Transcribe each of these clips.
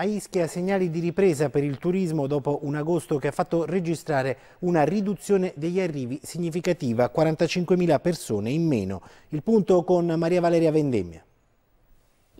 A Ischia segnali di ripresa per il turismo dopo un agosto che ha fatto registrare una riduzione degli arrivi significativa, 45.000 persone in meno. Il punto con Maria Valeria Vendemmia.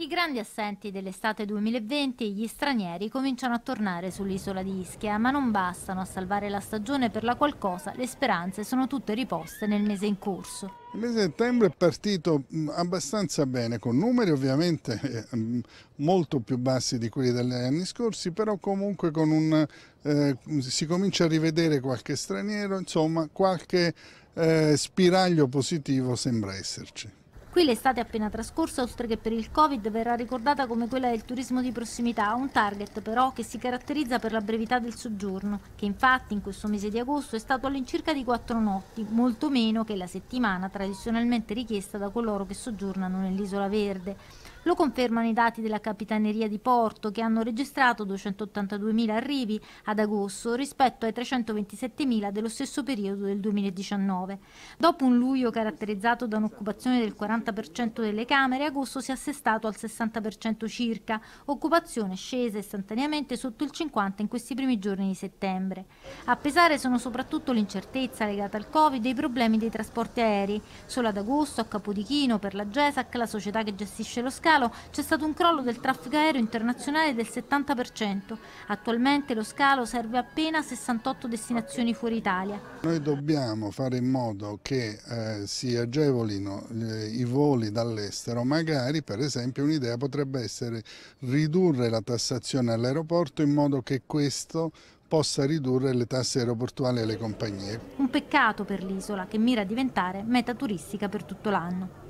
I grandi assenti dell'estate 2020 e gli stranieri cominciano a tornare sull'isola di Ischia, ma non bastano a salvare la stagione per la qualcosa, le speranze sono tutte riposte nel mese in corso. Il mese di settembre è partito mm, abbastanza bene, con numeri ovviamente eh, mm, molto più bassi di quelli degli anni scorsi, però comunque con un, eh, si comincia a rivedere qualche straniero, insomma qualche eh, spiraglio positivo sembra esserci. Qui l'estate appena trascorsa, oltre che per il Covid, verrà ricordata come quella del turismo di prossimità, un target però che si caratterizza per la brevità del soggiorno, che infatti in questo mese di agosto è stato all'incirca di quattro notti, molto meno che la settimana tradizionalmente richiesta da coloro che soggiornano nell'Isola Verde. Lo confermano i dati della Capitaneria di Porto che hanno registrato 282.000 arrivi ad agosto rispetto ai 327.000 dello stesso periodo del 2019. Dopo un luglio caratterizzato da un'occupazione del 40% delle camere, agosto si è assestato al 60% circa, occupazione scesa istantaneamente sotto il 50% in questi primi giorni di settembre. A pesare sono soprattutto l'incertezza legata al Covid e i problemi dei trasporti aerei. Solo ad agosto a Capodichino, per la GESAC, la società che gestisce lo scambio, calo c'è stato un crollo del traffico aereo internazionale del 70%. Attualmente lo scalo serve appena 68 destinazioni fuori Italia. Noi dobbiamo fare in modo che eh, si agevolino eh, i voli dall'estero, magari per esempio un'idea potrebbe essere ridurre la tassazione all'aeroporto in modo che questo possa ridurre le tasse aeroportuali alle compagnie. Un peccato per l'isola che mira a diventare meta turistica per tutto l'anno.